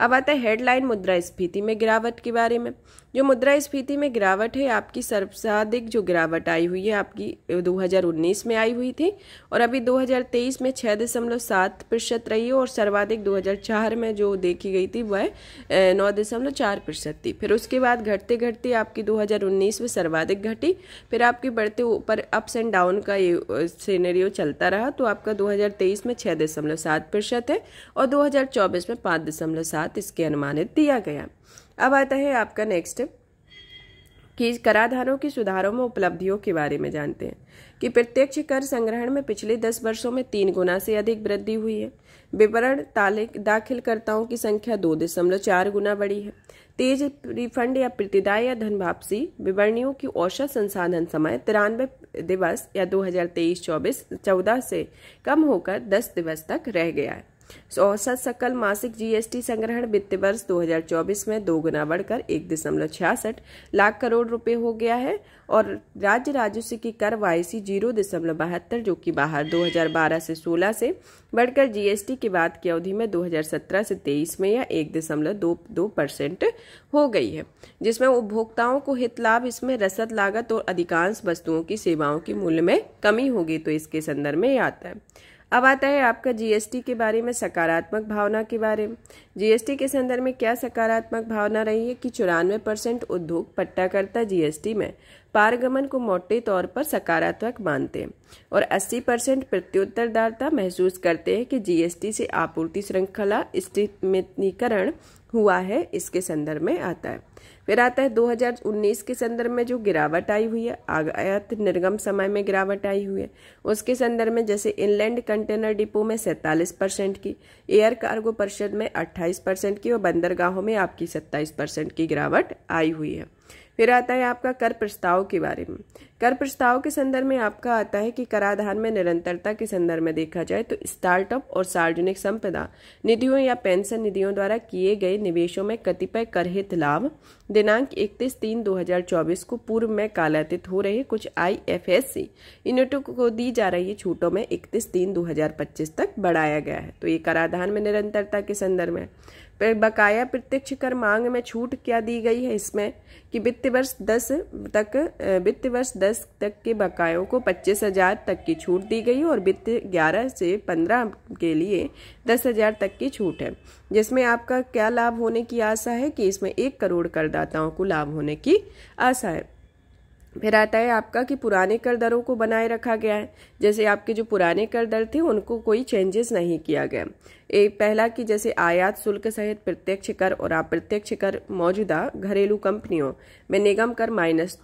अब आता है हेडलाइन मुद्रास्फीति में गिरावट के बारे में जो मुद्रा स्फीति में गिरावट है आपकी सर्वाधिक जो गिरावट आई हुई है आपकी 2019 में आई हुई थी और अभी 2023 में छः दशमलव सात प्रतिशत रही है और सर्वाधिक 2004 में जो देखी गई थी वह नौ दशमलव चार प्रतिशत थी फिर उसके बाद घटते घटते आपकी 2019 में सर्वाधिक घटी फिर आपकी बढ़ते ऊपर अप्स एंड डाउन का ये सीनरियो चलता रहा तो आपका दो में छः दशमलव सात प्रतिशत है और दो में पाँच दशमलव अनुसार इसके अनुमानित दिया गया अब आता है आपका नेक्स्ट कि कराधानों की सुधारों में उपलब्धियों के बारे में जानते हैं कि प्रत्यक्ष कर संग्रहण में पिछले दस वर्षों में तीन गुना से अधिक वृद्धि हुई है विवरण दाखिलकर्ताओं की संख्या दो दशमलव चार गुना बढ़ी है तेज रिफंड या प्रतिदाय या धन वापसी विवरणियों की औसत संसाधन समय तिरानवे दिवस या 2023-24 14 से कम होकर 10 दिवस तक रह गया है औसत सकल मासिक जीएसटी संग्रहण वित्त वर्ष 2024 में दो गुना बढ़कर एक दशमलव छियासठ लाख करोड़ रुपए हो गया है और राज्य राजस्व की कर वायसी जीरो दशमलव बहत्तर जो कि बाहर 2012 से 16 से बढ़कर जीएसटी के बाद की अवधि में 2017 से 23 में यह एक दशमलव दो दो परसेंट हो गई है जिसमें उपभोक्ताओं को हित लाभ इसमें रसद लागत और अधिकांश वस्तुओं की सेवाओं के मूल्य में कमी होगी तो इसके संदर्भ में आता है अब आता है आपका जीएसटी के बारे में सकारात्मक भावना के बारे में जीएसटी के संदर्भ में क्या सकारात्मक भावना रही है कि चौरानवे परसेंट उद्योग पट्टाकर्ता जीएसटी में पारगमन को मोटे तौर पर सकारात्मक मानते हैं और 80 परसेंट प्रत्युत्तरदाता महसूस करते हैं कि जीएसटी से आपूर्ति श्रृंखला स्थितीकरण हुआ है इसके संदर्भ में आता है फिर आता है 2019 के संदर्भ में जो गिरावट आई हुई है आयात निर्गम समय में गिरावट आई हुई है उसके संदर्भ में जैसे इनलैंड कंटेनर डिपो में सैंतालीस परसेंट की एयर कार्गो परिषद में 28 परसेंट की और बंदरगाहों में आपकी सत्ताईस परसेंट की गिरावट आई हुई है फिर आता है आपका कर प्रस्ताव के बारे में कर प्रस्ताव के संदर्भ में आपका आता है कि कराधान में निरंतरता के संदर्भ में देखा जाए तो स्टार्टअप और सार्वजनिक संपदा निधियों या पेंशन निधियों द्वारा किए गए निवेशों में कतिपय करहित लाभ दिनांक इकतीस तीन दो को पूर्व में कालातीत हो रहे कुछ आई एफ यूनिटों को दी जा रही छूटों में इकतीस तीन दो तक बढ़ाया गया है तो ये कराधान में निरंतरता के संदर्भ में बकाया प्रत्यक्ष कर मांग में छूट क्या दी गई है इसमें कि वित्त वर्ष दस तक वित्त वर्ष दस तक के बकायों को पच्चीस हजार तक की छूट दी गई और वित्त ग्यारह से पंद्रह के लिए दस हजार तक की छूट है जिसमें आपका क्या लाभ होने की आशा है कि इसमें एक करोड़ करदाताओं को लाभ होने की आशा है फिर आता है आपका कि पुराने कर दरों को बनाए रखा गया है जैसे आपके जो पुराने कर दर थे उनको कोई चेंजेस नहीं किया गया एक पहला कि जैसे आयात शुल्क सहित प्रत्यक्ष कर और अप्रत्यक्ष कर मौजूदा घरेलू कंपनियों में निगम कर माइनस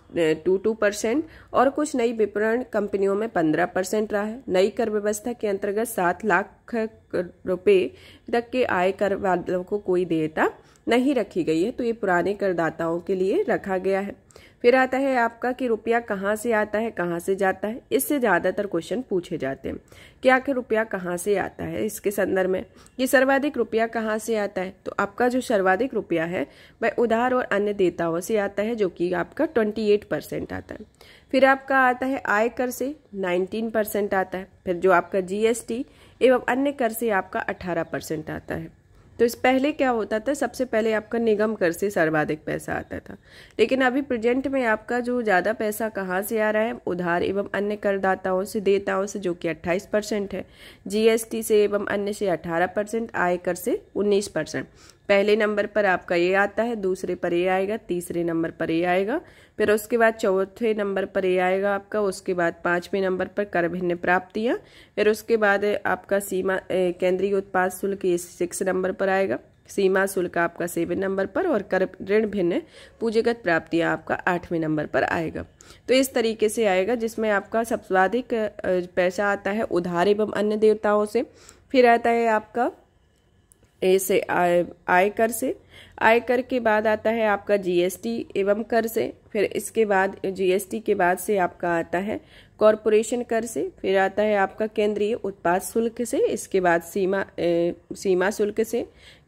टू टू परसेंट और कुछ नई विपणन कंपनियों में पंद्रह परसेंट रहा है नई कर व्यवस्था के अंतर्गत सात लाख रुपये तक के आय कर वालों को कोई देयता नहीं रखी गई है तो ये पुराने करदाताओं के लिए रखा गया है फिर आता है आपका कि रुपया कहाँ से आता है कहाँ से जाता है इससे ज़्यादातर क्वेश्चन पूछे जाते हैं कि आखिर रुपया कहाँ से आता है इसके संदर्भ में कि सर्वाधिक रुपया कहाँ से आता है तो आपका जो सर्वाधिक रुपया है वह उधार और अन्य देताओं से आता है जो कि आपका ट्वेंटी एट परसेंट आता है फिर आपका आता है आय कर से नाइनटीन परसेंट आता है फिर जो आपका जीएसटी एवं अन्य कर से आपका अठारह परसेंट आता है तो इस पहले क्या होता था सबसे पहले आपका निगम कर से सर्वाधिक पैसा आता था लेकिन अभी प्रेजेंट में आपका जो ज़्यादा पैसा कहाँ से आ रहा है उधार एवं अन्य करदाताओं से देताओं से जो कि अट्ठाईस परसेंट है जीएसटी से एवं अन्य से अठारह परसेंट आयकर से उन्नीस परसेंट पहले नंबर पर आपका ये आता है दूसरे पर ये आएगा तीसरे नंबर पर ये आएगा फिर उसके बाद चौथे नंबर पर ये आएगा आपका उसके बाद पाँचवें नंबर पर कर भिन्न प्राप्तियाँ फिर उसके बाद आपका सीमा केंद्रीय उत्पाद शुल्क ये सिक्स नंबर पर आएगा सीमा शुल्क आपका सेवन नंबर पर और कर ऋण भिन्न पूंजीगत प्राप्तियां आपका आठवें नंबर पर आएगा तो इस तरीके से आएगा जिसमें आपका अधिक पैसा आता है उधार एवं अन्य देवताओं से फिर आता है आपका ए से आय आयकर से आयकर के बाद आता है आपका जीएसटी एवं कर से फिर इसके बाद जीएसटी के बाद से आपका आता है कॉरपोरेशन कर से फिर आता है आपका केंद्रीय उत्पाद शुल्क से इसके बाद सीमा ए, सीमा शुल्क से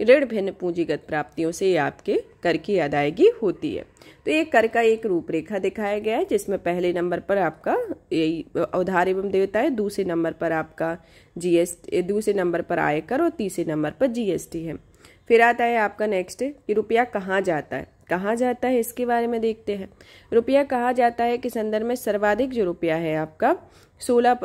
ऋण भिन्न पूंजीगत प्राप्तियों से आपके कर की अदायगी होती है तो ये कर का एक रूपरेखा दिखाया गया है जिसमें पहले नंबर पर आपका यही उधार एवं देवता है दूसरे नंबर पर आपका जीएसटी दूसरे नंबर पर आयकर और तीसरे नंबर पर जीएसटी है फिर आता है आपका नेक्स्ट कि रुपया कहाँ जाता है कहा जाता है इसके बारे में देखते हैं रुपया कहा जाता है कि संदर्भ में सर्वाधिक जो रुपया है आपका सोलह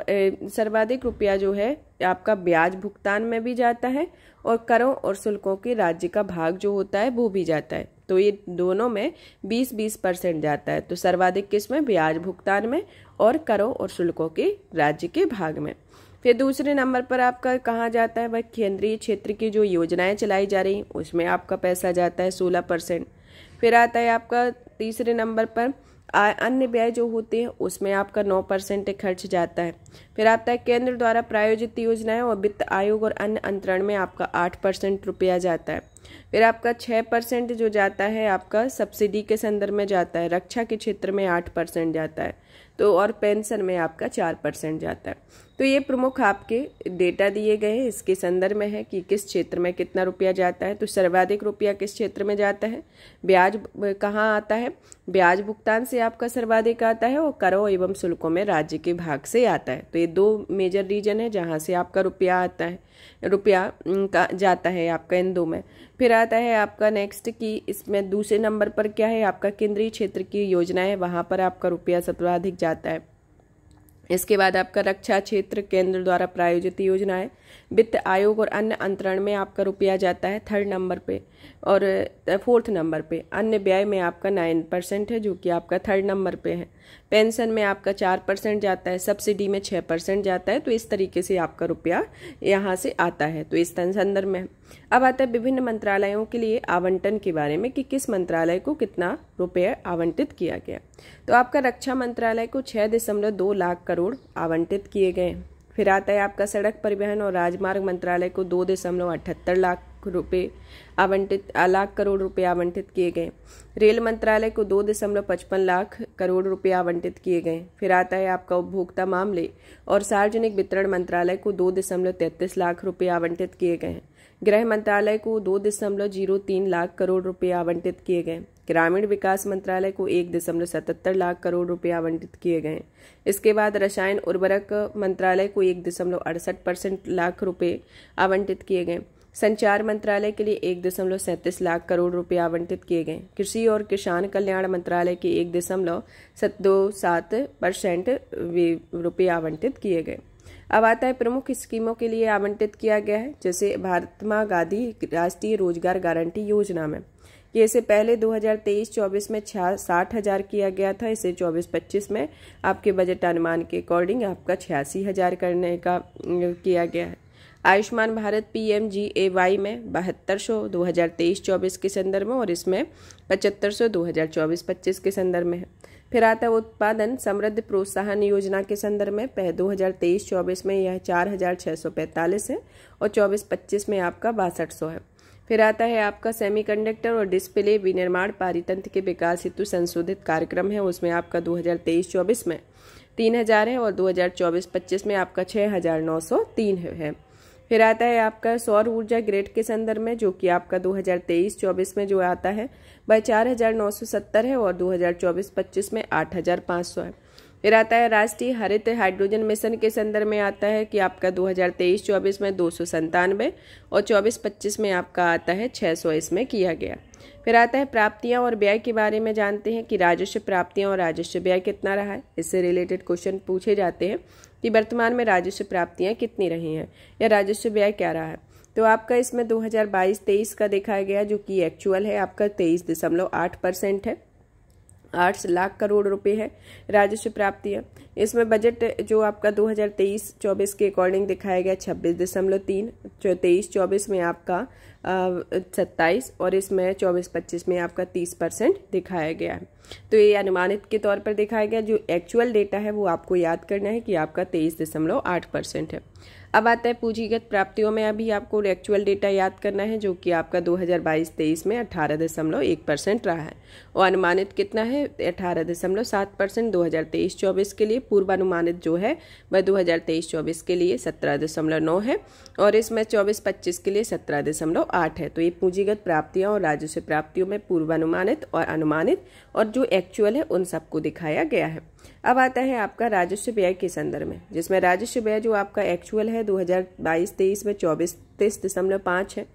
सर्वाधिक रुपया जो है आपका ब्याज भुगतान में भी जाता है और करों और शुल्कों के राज्य का भाग जो होता है वो भी जाता है तो ये दोनों में 20-20 परसेंट जाता है तो सर्वाधिक किस में ब्याज भुगतान में और करों और शुल्कों के राज्य के भाग में फिर दूसरे नंबर पर आपका कहा जाता है भाई केंद्रीय क्षेत्र की जो योजनाएं चलाई जा रही उसमें आपका पैसा जाता है सोलह परसेंट फिर आता है आपका तीसरे नंबर पर अन्य व्यय जो होते हैं उसमें आपका नौ परसेंट खर्च जाता है फिर आता है केंद्र द्वारा प्रायोजित योजनाएं और वित्त आयोग और अन्य अंतरण में आपका आठ परसेंट रुपया जाता है फिर आपका छः परसेंट जो जाता है आपका सब्सिडी के संदर्भ में जाता है रक्षा के क्षेत्र में आठ परसेंट जाता है तो और पेंशन में आपका चार परसेंट जाता है तो ये प्रमुख आपके डेटा दिए गए हैं इसके संदर्भ में है कि किस क्षेत्र में कितना रुपया जाता है तो सर्वाधिक रुपया किस क्षेत्र में जाता है ब्याज कहाँ आता है ब्याज भुगतान से आपका सर्वाधिक आता है और करों एवं शुल्कों में राज्य के भाग से आता है तो ये दो मेजर रीजन है जहाँ से आपका रुपया आता है रुपया का जाता है आपका इन दो में फिर आता है आपका नेक्स्ट कि इसमें दूसरे नंबर पर क्या है आपका केंद्रीय क्षेत्र की योजना है वहाँ पर आपका रुपया सर्वाधिक जाता है इसके बाद आपका रक्षा क्षेत्र केंद्र द्वारा प्रायोजित योजना है वित्त आयोग और अन्य अंतरण में आपका रुपया जाता है थर्ड नंबर पे और फोर्थ नंबर पे अन्य व्यय में आपका नाइन परसेंट है जो कि आपका थर्ड नंबर पे है पेंशन में आपका चार परसेंट जाता है सब्सिडी में छः परसेंट जाता है तो इस तरीके से आपका रुपया यहाँ से आता है तो इस संदर्भ में अब आता है विभिन्न मंत्रालयों के लिए आवंटन के बारे में कि किस मंत्रालय को कितना रुपया आवंटित किया गया तो आपका रक्षा मंत्रालय को छः दशमलव दो लाख करोड़ आवंटित किए गए फिर आता है आपका सड़क परिवहन और राजमार्ग मंत्रालय को दो दशमलव अठहत्तर लाख रुपए आवंटित लाख करोड़ रुपए आवंटित किए गए रेल मंत्रालय को दो दशमलव पचपन लाख करोड़ रुपए आवंटित किए गए फिर आता है आपका उपभोक्ता मामले और सार्वजनिक वितरण मंत्रालय को दो दशमलव तैंतीस लाख रुपए आवंटित किए गए गृह मंत्रालय को दो दशमलव जीरो तीन लाख करोड़ रुपए आवंटित किए गए ग्रामीण विकास मंत्रालय को एक दशमलव सतहत्तर लाख करोड़ रुपए आवंटित किए गए इसके बाद रसायन उर्वरक मंत्रालय को एक दशमलव अड़सठ परसेंट लाख रुपए आवंटित किए गए संचार मंत्रालय के लिए एक दशमलव सैंतीस लाख करोड़ रुपए आवंटित किए गए कृषि और किसान कल्याण मंत्रालय के एक दशमलव दो सात परसेंट रुपये आवंटित किए गए अब आता है प्रमुख स्कीमों के लिए आवंटित किया गया है जैसे भारतमा गांधी राष्ट्रीय रोजगार गारंटी योजना में कि इसे पहले 2023-24 में छा साठ हज़ार किया गया था इसे 24-25 में आपके बजट अनुमान के अकॉर्डिंग आपका छियासी हज़ार करने का किया गया है Ayushman Bharat P M J A Y में बहत्तर सौ दो हज़ार तेईस चौबीस के संदर्भ में और इसमें पचहत्तर सौ दो हज़ार चौबीस पच्चीस के संदर्भ में है फिर आता है उत्पादन समृद्ध प्रोत्साहन योजना के संदर्भ में दो हज़ार तेईस चौबीस में यह चार हज़ार छः सौ पैंतालीस है और चौबीस पच्चीस में आपका बासठ सौ है फिर आता है आपका सेमीकंडक्टर और डिस्प्ले विनिर्माण पारितंत्र के विकास हेतु संशोधित कार्यक्रम है उसमें आपका 2023-24 में 3000 है और 2024-25 में आपका 6903 है फिर आता है आपका सौर ऊर्जा ग्रेड के संदर्भ में जो कि आपका 2023-24 में जो आता है वह सत्तर है और 2024-25 में सौ है फिर आता है राष्ट्रीय हरित हाइड्रोजन मिशन के संदर्भ में आता है कि आपका 2023-24 में दो और 24-25 में आपका आता है 600 इसमें किया गया फिर आता है प्राप्तियां और व्यय के बारे में जानते हैं कि राजस्व प्राप्तियां और राजस्व व्यय कितना रहा है इससे रिलेटेड क्वेश्चन पूछे जाते हैं कि वर्तमान में राजस्व प्राप्तियाँ कितनी रही हैं या राजस्व व्यय क्या रहा है तो आपका इसमें 2022-23 का देखा गया जो कि एक्चुअल है आपका तेईस दशमलव आठ परसेंट है आठ लाख करोड़ रुपए है राजस्व प्राप्तियां इसमें बजट जो आपका 2023-24 के अकॉर्डिंग दिखाया गया छब्बीस दशमलव तीन तेईस चौबीस में आपका सत्ताईस और इसमें चौबीस पच्चीस में आपका तीस परसेंट दिखाया गया है तो ये अनुमानित के तौर पर दिखाया गया जो एक्चुअल डेटा है वो आपको याद करना है कि आपका तेईस दशमलव आठ परसेंट है अब आता है पूंजीगत प्राप्तियों में अभी आपको एक्चुअल डेटा याद करना है जो कि आपका 2022-23 में अठारह दशमलव एक परसेंट रहा है और अनुमानित कितना है अठारह दशमलव सात परसेंट दो के लिए पूर्वानुमानित जो है वह 2023-24 के लिए सत्रह दशमलव नौ है और इसमें चौबीस पच्चीस के लिए सत्रह दशमलव आठ है तो ये पूंजीगत प्राप्तियाँ और राजस्व प्राप्तियों में पूर्वानुमानित और अनुमानित और जो एक्चुअल है उन सबको दिखाया गया है अब आता है आपका राजस्व व्यय के संदर्भ में जिसमें राजस्व व्यय जो आपका एक्चुअल है 2022-23 में चौबीस तीस दशमलव पाँच है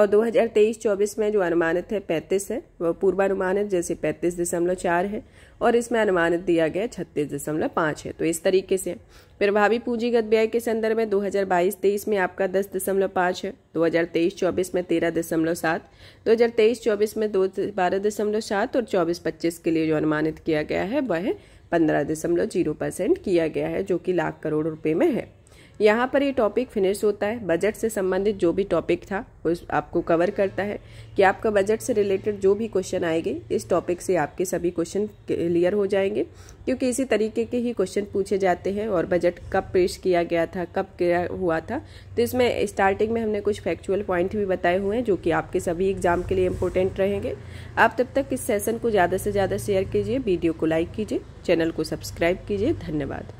और 2023-24 में जो अनुमानित है 35 है वह पूर्वानुमानित जैसे पैंतीस दशमलव चार है और इसमें अनुमानित दिया गया छत्तीस दशमलव पाँच है तो इस तरीके से प्रभावी पूंजीगत व्यय के संदर्भ में 2022-23 में आपका दस दशमलव पाँच है 2023-24 में तेरह दशमलव सात दो हजार तेईस चौबीस में दो बारह दशमलव सात और चौबीस पच्चीस के लिए जो अनुमानित किया गया है वह पंद्रह दशमलव जीरो परसेंट किया गया है जो कि लाख करोड़ रुपए में है यहाँ पर ये टॉपिक फिनिश होता है बजट से संबंधित जो भी टॉपिक था वो आपको कवर करता है कि आपका बजट से रिलेटेड जो भी क्वेश्चन आएंगे इस टॉपिक से आपके सभी क्वेश्चन क्लियर हो जाएंगे क्योंकि इसी तरीके के ही क्वेश्चन पूछे जाते हैं और बजट कब पेश किया गया था कब किया हुआ था तो इसमें स्टार्टिंग में हमने कुछ फैक्चुअल पॉइंट भी बताए हुए हैं जो कि आपके सभी एग्जाम के लिए इम्पोर्टेंट रहेंगे आप तब तक इस सेसन को ज़्यादा से ज़्यादा शेयर कीजिए वीडियो को लाइक कीजिए चैनल को सब्सक्राइब कीजिए धन्यवाद